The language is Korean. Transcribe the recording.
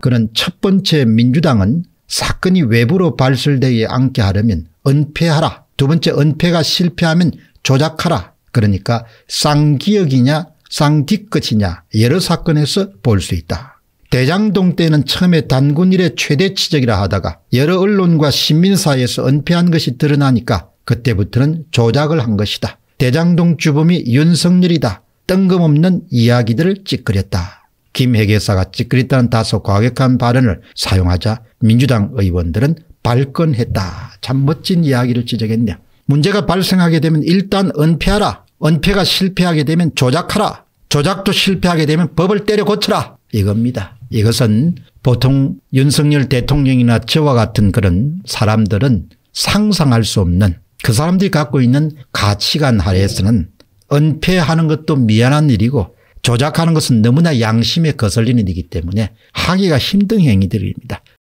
그는 첫 번째 민주당은 사건이 외부로 발설되지 않게 하려면 은폐하라. 두 번째 은폐가 실패하면 조작하라. 그러니까 쌍기역이냐 쌍디끝이냐 여러 사건에서 볼 수 있다. 대장동 때는 처음에 단군일의 최대 치적이라 하다가 여러 언론과 시민사회에서 은폐한 것이 드러나니까 그때부터는 조작을 한 것이다. 대장동 주범이 윤석열이다. 뜬금없는 이야기들을 찌그렸다. 김 회계사가 찌그릿는 다소 과격한 발언을 사용하자 민주당 의원들은 발끈했다. 참 멋진 이야기를 지적했네요. 문제가 발생하게 되면 일단 은폐하라. 은폐가 실패하게 되면 조작하라. 조작도 실패하게 되면 법을 때려 고쳐라. 이겁니다. 이것은 보통 윤석열 대통령이나 저와 같은 그런 사람들은 상상할 수 없는 그 사람들이 갖고 있는 가치관 하에서는 은폐하는 것도 미안한 일이고 조작하는 것은 너무나 양심에 거슬리는 일이기 때문에 하기가 힘든 행위들입니다.